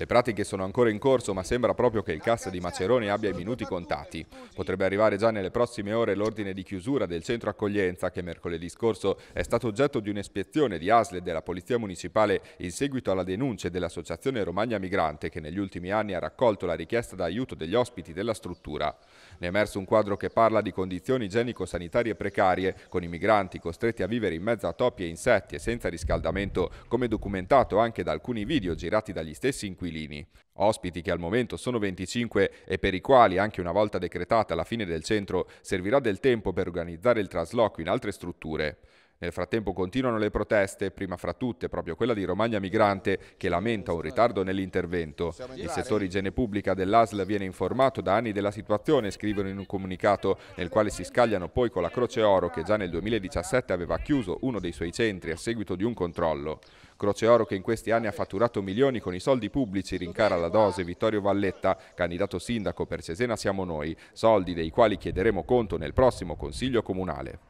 Le pratiche sono ancora in corso ma sembra proprio che il cassa di Macerone abbia i minuti contati. Potrebbe arrivare già nelle prossime ore l'ordine di chiusura del centro accoglienza che mercoledì scorso è stato oggetto di un'espiezione di ASL e della Polizia Municipale in seguito alla denuncia dell'Associazione Romagna Migrante che negli ultimi anni ha raccolto la richiesta d'aiuto degli ospiti della struttura. Ne è emerso un quadro che parla di condizioni igienico-sanitarie precarie, con i migranti costretti a vivere in mezzo a topi e insetti e senza riscaldamento, come documentato anche da alcuni video girati dagli stessi inquisiti inquilini. Ospiti che al momento sono 25 e per i quali, anche una volta decretata la fine del centro, servirà del tempo per organizzare il trasloco in altre strutture. Nel frattempo continuano le proteste, prima fra tutte proprio quella di Romagna Migrante che lamenta un ritardo nell'intervento. Il settore igiene pubblica dell'ASL viene informato da anni della situazione, scrivono in un comunicato nel quale si scagliano poi con la Croce Oro che già nel 2017 aveva chiuso uno dei suoi centri a seguito di un controllo. Croce Oro che in questi anni ha fatturato milioni con i soldi pubblici rincara la dose Vittorio Valletta, candidato sindaco per Cesena Siamo Noi, soldi dei quali chiederemo conto nel prossimo Consiglio Comunale.